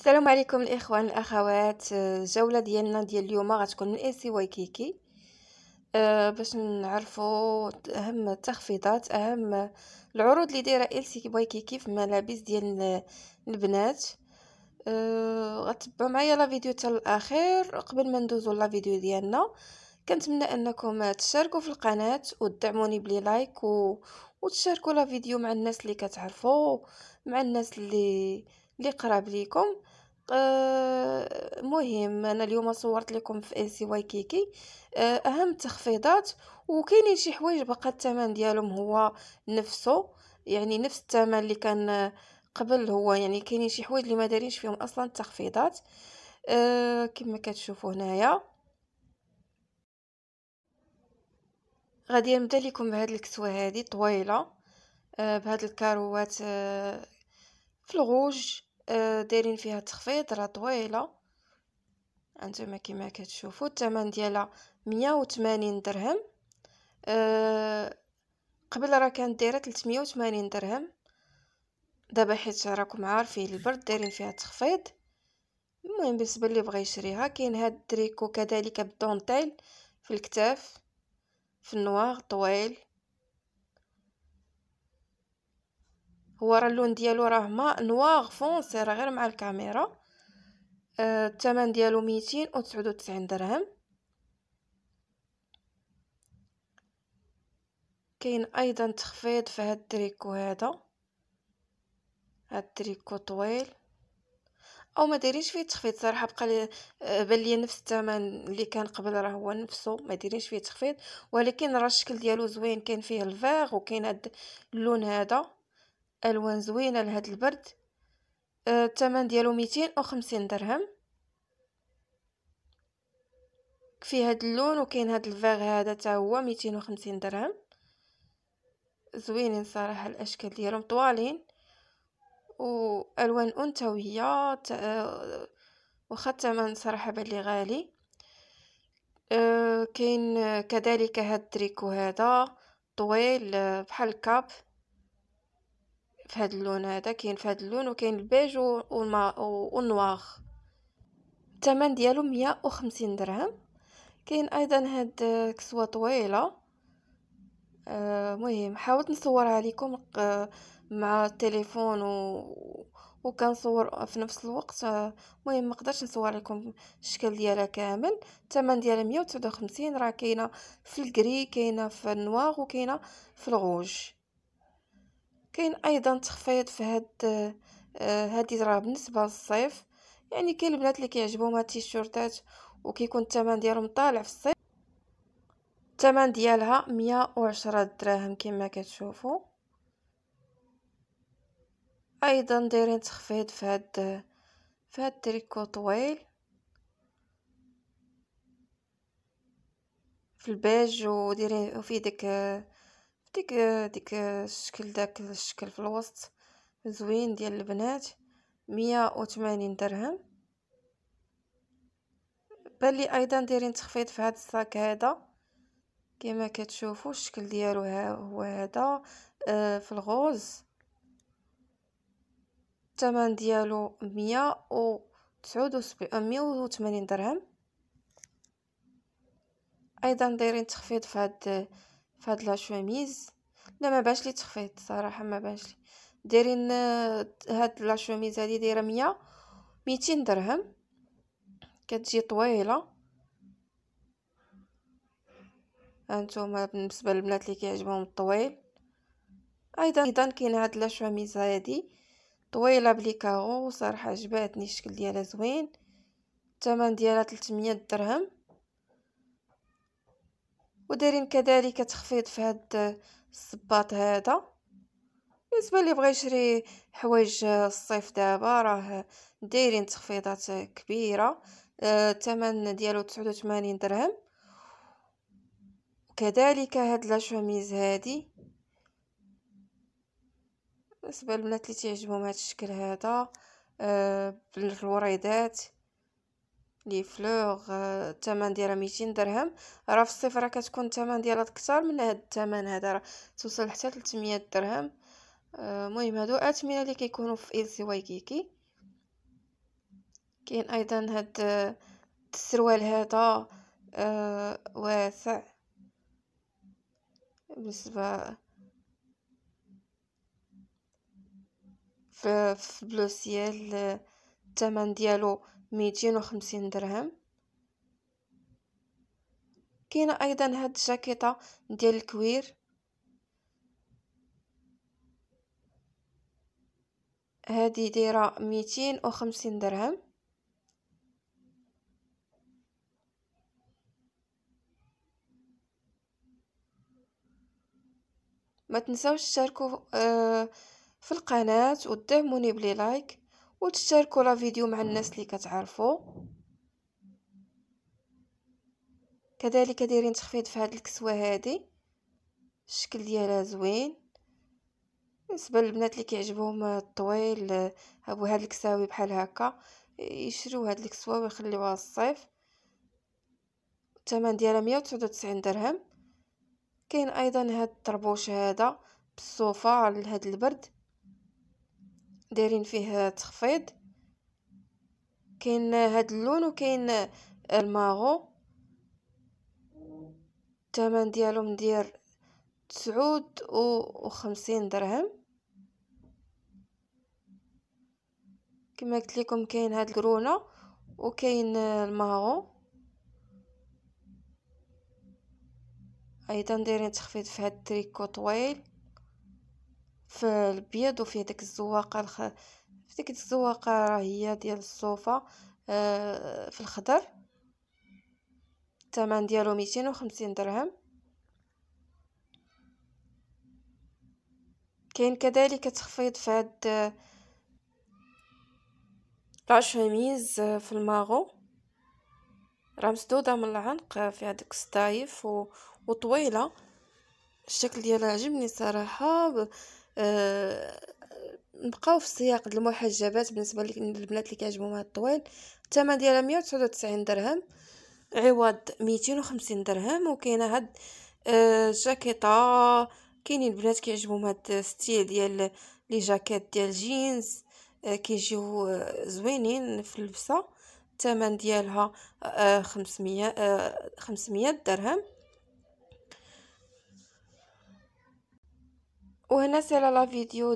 السلام عليكم الاخوان الاخوات آه، الجوله ديالنا ديال اليوم غتكون من اسي وايكيكي أه باش نعرفوا اهم التخفيضات اهم العروض اللي دايره ال سي وايكيكي في الملابس ديال البنات آه، غتبعوا معايا لا فيديو حتى الاخير قبل ما ندوزو لا فيديو ديالنا كنتمنى انكم تشاركوا في القناه وتدعموني بلي لايك و... وتشاركوا لا فيديو مع الناس اللي كتعرفوا مع الناس اللي اللي قراب ليكم أه مهم انا اليوم صورت لكم في اي سي واي كيكي أه اهم التخفيضات وكاينين شي حوايج بقى الثمن ديالهم هو نفسه يعني نفس الثمن اللي كان قبل هو يعني كاينين شي حوايج اللي ما دارينش فيهم اصلا التخفيضات أه كما كتشوفوا هنايا غادي نبدا لكم بهاد الكسوه هذه طويله أه بهاد الكاروات أه في الغوج آه، دايرين فيها تخفيض راه طويله هانتوما كما كتشوفوا الثمن ديالها 180 درهم آه، قبل راه كانت دايره 380 درهم دابا حيت راكم عارفين البرد دايرين فيها تخفيض المهم بالنسبه اللي بغى يشريها كاين هاد التريكو كذلك بالدونتيل في الكتاف في النواغ طويل هو راه اللون ديالو راه ما نواغ فونسي راه غير مع الكاميرا آه، الثمن ديالو ميتين أو تسعود أو تسعين درهم كاين ايضا تخفيض في هاد التريكو هذا هاد التريكو طويل او ما دايرينش فيه تخفيض صراحه بقى لي آه، بان لي نفس الثمن اللي كان قبل راه هو نفسه ما دايرينش فيه تخفيض ولكن راه الشكل ديالو زوين كاين فيه الفيغ وكاين هاد اللون هذا الوان زوينه لهذا البرد آه، الثمن ديالو 250 درهم في هاد اللون وكاين هاد الفيغ هذا حتى هو 250 درهم زوينين صراحه الاشكال ديالهم طوالين والوان انثويه آه، وخا الثمن صراحه بان لي غالي آه، كاين كذلك هاد التريكو هذا طويل بحال الكاب في هذا اللون هذا كاين في هذا اللون وكاين البيج والما والنواغ الثمن ديالو 150 درهم كاين ايضا هاد كسوه طويله المهم آه حاولت نصورها لكم آه، مع التليفون و وكنصور في نفس الوقت المهم آه، ماقدرتش نصور لكم الشكل ديالها كامل الثمن ديالها 159 راه كاينه في الكري كاينه في النواغ وكاينه في الغوج كاين ايضا تخفيض في هاد آه، هادي راه بالنسبه للصيف يعني كاين البنات اللي كيعجبهم هاد التيشيرتات وكيكون الثمن ديالهم طالع في الصيف الثمن ديالها 110 دراهم كما كتشوفوا ايضا دايرين تخفيض في هاد في هاد التريكو طويل في البيج وديرين وفي ديك آه، ديك ديك الشكل داك الشكل في الوسط زوين ديال البنات مية تمانين درهم بالي ايضا دايرين تخفيض في هذا الساك هذا كما كتشوفوا الشكل ديالو ها هو هذا آه، في الغوز الثمن ديالو مية و تسعود آه، مية تمانين درهم ايضا دايرين تخفيض في هاد فهاد لا شوميز لا ما باش لي تخفيض صراحه ما باش لي دايرين آه، هاد لا شوميز هادي دايره 100 200 درهم كتجي طويله هانتوما بالنسبه للبنات اللي كيعجبهم الطويل ايضا ايضا كاين هاد لا شوميز هادي طويله بلي كارو صراحه عجباتني الشكل ديالها زوين الثمن ديالها 300 درهم ودايرين كذلك تخفيض في هاد الصباط هذا بالنسبه اللي بغى يشري حوايج الصيف دابا راه دايرين تخفيضات كبيره الثمن آه ديالو 89 درهم وكذلك هاد لا شوميز هادي بالنسبه للبنات اللي تعجبهم هاد الشكل هذا آه بالوريدات لي فلوغ آه، الثمن ديالها 200 درهم راه في الصيف راه كتكون الثمن ديالها اكثر من هاد الثمن هذا راه توصل حتى 300 درهم آه، المهم هادو اثمنه اللي كيكونوا في ايزي وايكيكي كاين ايضا هاد آه، السروال هذا أه واسع بالنسبه في بلوسيال الثمن ديالو ميتين وخمسين درهم كاينه ايضا هاد الجاكيطه ديال الكوير هادي دايره ميتين وخمسين درهم ما تنساوش تشاركوا آه، في القناه ودعموني بلي لايك وتشاركوا لا فيديو مع الناس اللي كتعرفوا كذلك دايرين تخفيض في هاد الكسوه هادي الشكل ديالها زوين بالنسبه للبنات اللي كيعجبهم الطويل ابو هاد الكساوي بحال هكا يشريو هاد الكسوه ويخليوها الصيف الثمن ديالها 199 درهم كاين ايضا هاد الطربوش هذا بالصوفه على هاد البرد دايرين فيه تخفيض كاين هاد اللون وكاين الماغو الثمن ديالو مدير تسعود وخمسين درهم كما قلت لكم كاين هاد الكرونه وكاين الماغو ايضا دايرين تخفيض في هاد التريكو طويل في البيض وفي هذيك الزواقه الخ... في ديك الزواقه راهي ديال الصوفه آه، في الخضر الثمن ديالو 250 درهم كاين كذلك تخفيض في هاد لاشميز آه، آه، في الماغو راه مسدوده من العنق فيها داك السطايف و... وطويله الشكل ديالها عجبني صراحه آه، نبقاو في سياق المحجبات بالنسبه للبنات اللي كيعجبهم هذا الطويل الثمن ديالها 199 درهم عوض 250 درهم وكاينه هاد آه، جاكيطه كاينين البنات كيعجبهم هاد الستيل ديال لي جاكيت ديال جينز آه، كيجيو زوينين في اللبسه الثمن ديالها 500 500 درهم وهنا سالا لا فيديو